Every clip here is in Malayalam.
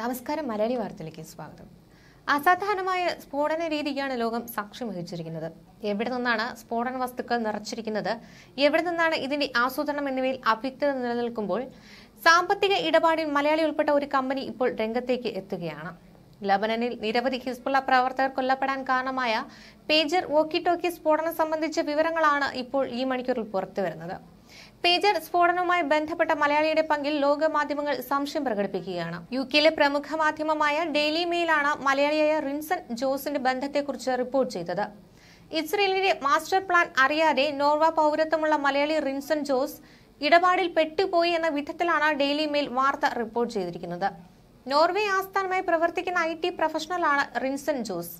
നമസ്കാരം മലയാളി വാർത്തയിലേക്ക് സ്വാഗതം അസാധാരണമായ സ്ഫോടന രീതിക്കാണ് ലോകം സാക്ഷ്യം വഹിച്ചിരിക്കുന്നത് എവിടെ നിന്നാണ് സ്ഫോടന വസ്തുക്കൾ നിറച്ചിരിക്കുന്നത് എവിടെ നിന്നാണ് ഇതിന്റെ ആസൂത്രണം എന്നിവയിൽ അവ്യക്തത നിലനിൽക്കുമ്പോൾ സാമ്പത്തിക ഇടപാടിൽ മലയാളി ഉൾപ്പെട്ട ഒരു കമ്പനി ഇപ്പോൾ രംഗത്തേക്ക് എത്തുകയാണ് ലബനനിൽ നിരവധി ഹിസ്ബുള്ള പ്രവർത്തകർ കൊല്ലപ്പെടാൻ കാരണമായ പേജർ വോക്കി ടോക്കി സ്ഫോടനം സംബന്ധിച്ച വിവരങ്ങളാണ് ഇപ്പോൾ ഈ മണിക്കൂറിൽ പുറത്തുവരുന്നത് പേജർ സ്ഫോടനവുമായി ബന്ധപ്പെട്ട മലയാളിയുടെ പങ്കിൽ ലോകമാധ്യമങ്ങൾ സംശയം പ്രകടിപ്പിക്കുകയാണ് യു കെയിലെ പ്രമുഖ മാധ്യമമായ ഡെയിലി മെയിലാണ് മലയാളിയായ റിൻസൺ ജോസിന്റെ ബന്ധത്തെക്കുറിച്ച് റിപ്പോർട്ട് ചെയ്തത് ഇസ്രയേലിന്റെ മാസ്റ്റർ പ്ലാൻ അറിയാതെ നോർവ പൌരത്വമുള്ള മലയാളി റിൻസൺ ജോസ് ഇടപാടിൽ പെട്ടുപോയി എന്ന വിധത്തിലാണ് ഡെയിലി മെയിൽ വാർത്ത റിപ്പോർട്ട് ചെയ്തിരിക്കുന്നത് നോർവേ ആസ്ഥാനമായി പ്രവർത്തിക്കുന്ന ഐ ടി പ്രൊഫഷണലാണ് റിൻസൺ ജോസ്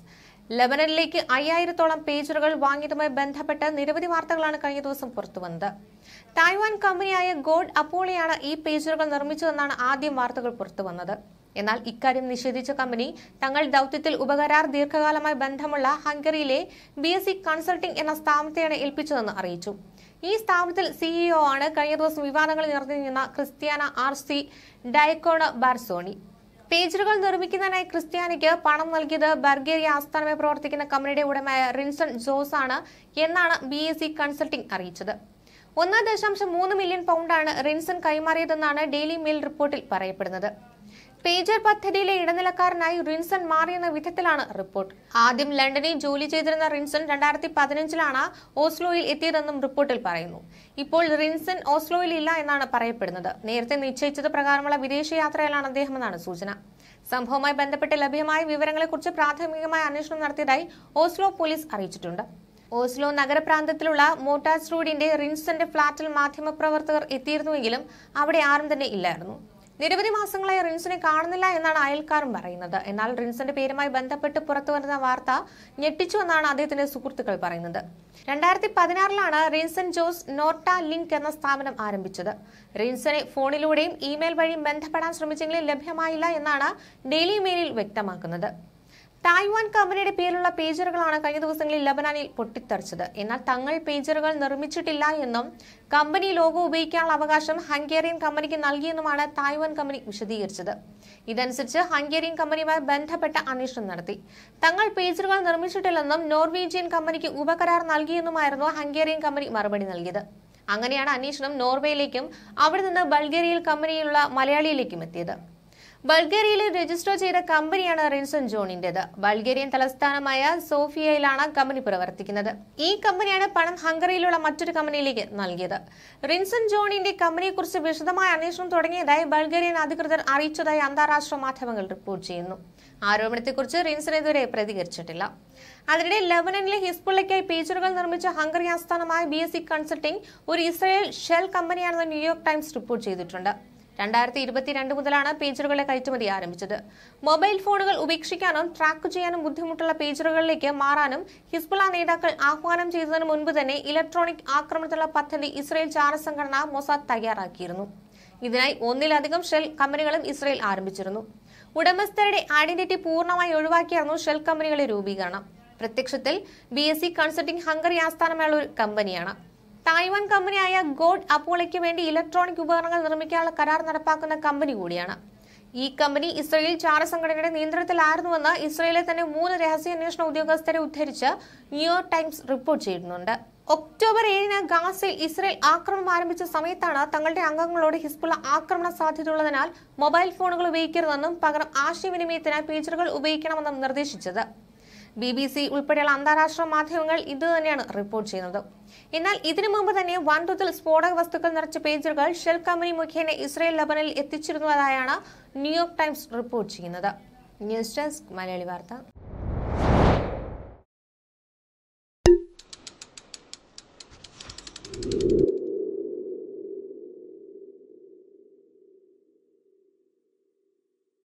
ലബനനിലേക്ക് അയ്യായിരത്തോളം പേജറുകൾ വാങ്ങിയതുമായി ബന്ധപ്പെട്ട് നിരവധി വാർത്തകളാണ് കഴിഞ്ഞ ദിവസം പുറത്തുവന്നത് തായ്വാൻ കമ്പനിയായ ഗോൾഡ് അപ്പോളിയാണ് ഈ പേജറുകൾ നിർമ്മിച്ചതെന്നാണ് ആദ്യം വാർത്തകൾ പുറത്തുവന്നത് എന്നാൽ ഇക്കാര്യം നിഷേധിച്ച കമ്പനി തങ്ങൾ ദൗത്യത്തിൽ ഉപകരാർ ദീർഘകാലമായി ബന്ധമുള്ള ഹംഗറിയിലെ ബി എസ് സി കൺസൾട്ടിംഗ് എന്ന സ്ഥാപനത്തെയാണ് ഏൽപ്പിച്ചതെന്ന് അറിയിച്ചു ഈ സ്ഥാപനത്തിൽ സിഇഒ ആണ് കഴിഞ്ഞ ദിവസം വിവാദങ്ങളിൽ നിറഞ്ഞു നിന്ന Cristiana Arcidiacono Barsony പേജറുകൾ നിർമ്മിക്കുന്നതിനായി ക്രിസ്ത്യാനിക്ക് പണം നൽകിയത് ബർഗേറിയ ആസ്ഥാനമായി പ്രവർത്തിക്കുന്ന കമ്പനിയുടെ ഉടമയായ റിൻസൺ ജോസ് ആണ് എന്നാണ് ബി എസ് സി കൺസൾട്ടിംഗ് അറിയിച്ചത് ഒന്ന് ദശാംശം മൂന്ന് മില്യൺ പൗണ്ടാണ് റിൻസൺ കൈമാറിയതെന്നാണ് ഡെയിലി മെയിൽ റിപ്പോർട്ടിൽ പറയപ്പെടുന്നത് പേജർ പദ്ധതിയിലെ ഇടനിലക്കാരനായി റിൻസൺ മാറിയെന്ന വിധത്തിലാണ് റിപ്പോർട്ട് ആദ്യം ലണ്ടനിൽ ജോലി ചെയ്തിരുന്ന റിൻസൺ രണ്ടായിരത്തി പതിനഞ്ചിലാണ് ഓസ്ലോയിൽ എത്തിയതെന്നും റിപ്പോർട്ടിൽ പറയുന്നു ഇപ്പോൾ റിൻസൺ ഓസ്ലോയിൽ ഇല്ല എന്നാണ് പറയപ്പെടുന്നത് നേരത്തെ നിശ്ചയിച്ചത് പ്രകാരമുള്ള വിദേശയാത്രയിലാണ് അദ്ദേഹം എന്നാണ് സൂചന സംഭവവുമായി ബന്ധപ്പെട്ട് ലഭ്യമായ വിവരങ്ങളെക്കുറിച്ച് പ്രാഥമികമായ അന്വേഷണം നടത്തിയതായി ഓസ്ലോ പോലീസ് അറിയിച്ചിട്ടുണ്ട് ഓസ്ലോ നഗരപ്രാന്തത്തിലുള്ള മോട്ടാസ് റോഡിന്റെ റിൻസന്റെ ഫ്ളാറ്റിൽ മാധ്യമപ്രവർത്തകർ എത്തിയിരുന്നുവെങ്കിലും അവിടെ ആരും തന്നെ ഇല്ലായിരുന്നു നിരവധി മാസങ്ങളായി റിൻസിനെ കാണുന്നില്ല എന്നാണ് അയൽക്കാരൻ പറയുന്നത് എന്നാൽ റിൻസിന്റെ പേരുമായി ബന്ധപ്പെട്ട് പുറത്തു വരുന്ന വാർത്ത ഞെട്ടിച്ചു എന്നാണ് അദ്ദേഹത്തിന്റെ സുഹൃത്തുക്കൾ പറയുന്നത് രണ്ടായിരത്തി പതിനാറിലാണ് റിൻസൻ ജോസ് നോർട്ട ലിങ്ക് എന്ന സ്ഥാപനം ആരംഭിച്ചത് റിൻസനെ ഫോണിലൂടെയും ഇമെയിൽ വഴിയും ബന്ധപ്പെടാൻ ശ്രമിച്ചെങ്കിലും ലഭ്യമായില്ല എന്നാണ് ഡെയിലി മെയിലിൽ വ്യക്തമാക്കുന്നത് തായ്വാൻ കമ്പനിയുടെ പേരിലുള്ള പേജറുകളാണ് കഴിഞ്ഞ ദിവസങ്ങളിൽ ലബനാനിൽ പൊട്ടിത്തെറിച്ചത് എന്നാൽ തങ്ങൾ പേജറുകൾ നിർമ്മിച്ചിട്ടില്ല എന്നും കമ്പനി ലോഗോ ഉപയോഗിക്കാനുള്ള അവകാശം ഹംഗേറിയൻ കമ്പനിക്ക് നൽകിയെന്നുമാണ് തായ്വാൻ കമ്പനി വിശദീകരിച്ചത് ഇതനുസരിച്ച് ഹംഗേറിയൻ കമ്പനിയുമായി ബന്ധപ്പെട്ട അന്വേഷണം നടത്തി തങ്ങൾ പേജറുകൾ നിർമ്മിച്ചിട്ടില്ലെന്നും നോർവീജിയൻ കമ്പനിക്ക് ഉപകരാർ നൽകിയെന്നുമായിരുന്നു ഹംഗേറിയൻ കമ്പനി മറുപടി നൽകിയത് അങ്ങനെയാണ് അന്വേഷണം നോർവേയിലേക്കും അവിടെ നിന്ന് ബൾഗേറിയയിൽ കമ്പനിയിലുള്ള മലയാളിയിലേക്കും എത്തിയത് ബൾഗേറിയയിൽ രജിസ്റ്റർ ചെയ്ത കമ്പനിയാണ് റിൻസൺ ജോണിന്റേത് ബൾഗേറിയൻ തലസ്ഥാനമായ സോഫിയയിലാണ് കമ്പനി പ്രവർത്തിക്കുന്നത് ഈ കമ്പനിയാണ് പണം ഹംഗറിയിലുള്ള മറ്റൊരു കമ്പനിയിലേക്ക് നൽകിയത് റിൻസൺ ജോണിന്റെ കമ്പനിയെക്കുറിച്ച് വിശദമായ അന്വേഷണം തുടങ്ങിയതായി ബൾഗേറിയൻ അധികൃതർ അറിയിച്ചതായി അന്താരാഷ്ട്ര മാധ്യമങ്ങൾ റിപ്പോർട്ട് ചെയ്യുന്നു ആരോപണത്തെക്കുറിച്ച് റിൻസൺ ഇതുവരെ പ്രതികരിച്ചിട്ടില്ല അതിനിടെ ലെബനനിലെ ഹിസ്ബുള്ളയ്ക്കായി പേച്ചറുകൾ നിർമ്മിച്ച ഹംഗറി ആസ്ഥാനമായ ബി എസ് സി കൺസൾട്ടിംഗ് ഒരു ഇസ്രായേൽ ഷെൽ കമ്പനിയാണെന്ന് ന്യൂയോർക്ക് ടൈംസ് റിപ്പോർട്ട് ചെയ്തിട്ടുണ്ട് രണ്ടായിരത്തി ഇരുപത്തിരണ്ട് മുതലാണ് പേജറുകളെ കയറ്റുമതി ആരംഭിച്ചത് മൊബൈൽ ഫോണുകൾ ഉപേക്ഷിക്കാനും ട്രാക്ക് ചെയ്യാനും ബുദ്ധിമുട്ടുള്ള പേജറുകളിലേക്ക് മാറാനും ഹിസ്ബുള നേതാക്കൾ ആഹ്വാനം ചെയ്തതിനു മുൻപ് തന്നെ ഇലക്ട്രോണിക് ആക്രമണത്തിനുള്ള പദ്ധതി ഇസ്രയേൽ ചാര സംഘടന മൊസാദ് തയ്യാറാക്കിയിരുന്നു ഇതിനായി ഒന്നിലധികം ഷെൽ കമ്പനികളും ഇസ്രയേൽ ആരംഭിച്ചിരുന്നു ഉടമസ്ഥരുടെ ഐഡന്റിറ്റി പൂർണ്ണമായി ഒഴിവാക്കിയായിരുന്നു ഷെൽ കമ്പനികളുടെ രൂപീകരണം പ്രത്യക്ഷത്തിൽ B S C consulting Hungary ആസ്ഥാനമായുള്ള ഒരു കമ്പനിയാണ് തായ്വാൻ കമ്പനിയായ ഗോഡ് അപ്പോളയ്ക്ക് വേണ്ടി ഇലക്ട്രോണിക് ഉപകരണങ്ങൾ നിർമ്മിക്കാനുള്ള കരാർ നടപ്പാക്കുന്ന കമ്പനി കൂടിയാണ് ഈ കമ്പനി ഇസ്രയേൽ ചാര സംഘടനയുടെ നിയന്ത്രണത്തിലായിരുന്നുവെന്ന് ഇസ്രയേലിലെ തന്നെ മൂന്ന് രഹസ്യാന്വേഷണ ഉദ്യോഗസ്ഥരെ ഉദ്ധരിച്ച് ന്യൂയോർക്ക് ടൈംസ് റിപ്പോർട്ട് ചെയ്യുന്നുണ്ട് ഒക്ടോബർ ഏഴിന് ഗാസയിൽ ഇസ്രയേൽ ആക്രമണം ആരംഭിച്ച സമയത്താണ് തങ്ങളുടെ അംഗങ്ങളോട് ഹിസ്ബുള്ള ആക്രമണ സാധ്യതയുള്ളതിനാൽ മൊബൈൽ ഫോണുകൾ ഉപയോഗിക്കരുതെന്നും പകരം ആശയവിനിമയത്തിനായി പേജറുകൾ ഉപയോഗിക്കണമെന്നും നിർദ്ദേശിച്ചത് ബി ബി സി ഉൾപ്പെടെയുള്ള അന്താരാഷ്ട്ര മാധ്യമങ്ങൾ ഇത് തന്നെയാണ് റിപ്പോർട്ട് ചെയ്യുന്നത് എന്നാൽ ഇതിനു മുമ്പ് തന്നെ വൻതോതിൽ സ്ഫോടക വസ്തുക്കൾ നിറച്ച പേജുകൾ ഷെൽ കമ്പനി മുഖേന ഇസ്രയേൽ ലബനിൽ എത്തിച്ചിരുന്നതായാണ് ന്യൂയോർക്ക് ടൈംസ് റിപ്പോർട്ട് ചെയ്യുന്നത് ന്യൂസ് ഡെസ്ക് മലയാളി വാർത്ത